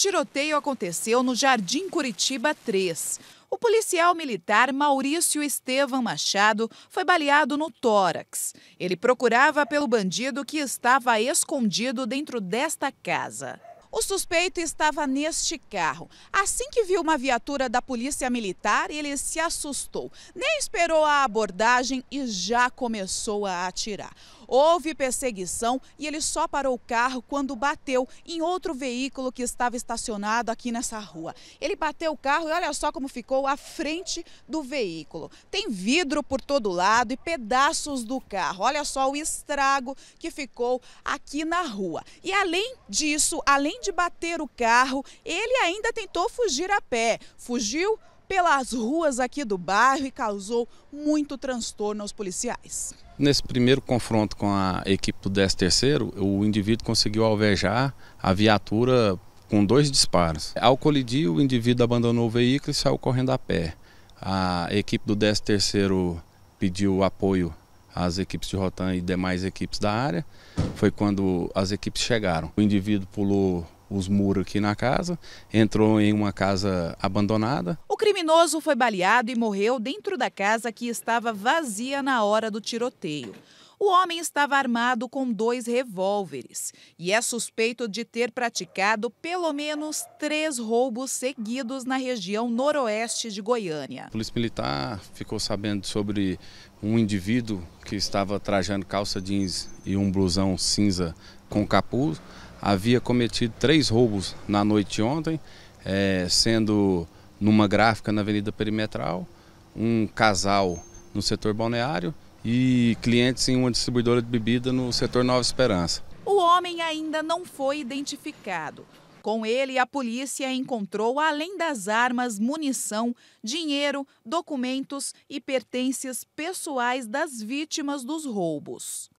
tiroteio aconteceu no Jardim Curitiba 3. O policial militar Maurício Estevam Machado foi baleado no tórax. Ele procurava pelo bandido que estava escondido dentro desta casa. O suspeito estava neste carro. Assim que viu uma viatura da Polícia Militar, ele se assustou. Nem esperou a abordagem e já começou a atirar. Houve perseguição e ele só parou o carro quando bateu em outro veículo que estava estacionado aqui nessa rua. Ele bateu o carro e olha só como ficou a frente do veículo. Tem vidro por todo lado e pedaços do carro. Olha só o estrago que ficou aqui na rua. E além disso, além de bater o carro, ele ainda tentou fugir a pé. Fugiu pelas ruas aqui do bairro e causou muito transtorno aos policiais. Nesse primeiro confronto com a equipe do 10 terceiro, o indivíduo conseguiu alvejar a viatura com dois disparos. Ao colidir, o indivíduo abandonou o veículo e saiu correndo a pé. A equipe do 10 terceiro pediu apoio às equipes de Rotan e demais equipes da área. Foi quando as equipes chegaram. O indivíduo pulou os muros aqui na casa, entrou em uma casa abandonada. O criminoso foi baleado e morreu dentro da casa que estava vazia na hora do tiroteio. O homem estava armado com dois revólveres e é suspeito de ter praticado pelo menos três roubos seguidos na região noroeste de Goiânia. A Polícia Militar ficou sabendo sobre um indivíduo que estava trajando calça jeans e um blusão cinza com capuz havia cometido três roubos na noite de ontem, é, sendo numa gráfica na Avenida Perimetral, um casal no setor balneário e clientes em uma distribuidora de bebida no setor Nova Esperança. O homem ainda não foi identificado. Com ele, a polícia encontrou, além das armas, munição, dinheiro, documentos e pertences pessoais das vítimas dos roubos.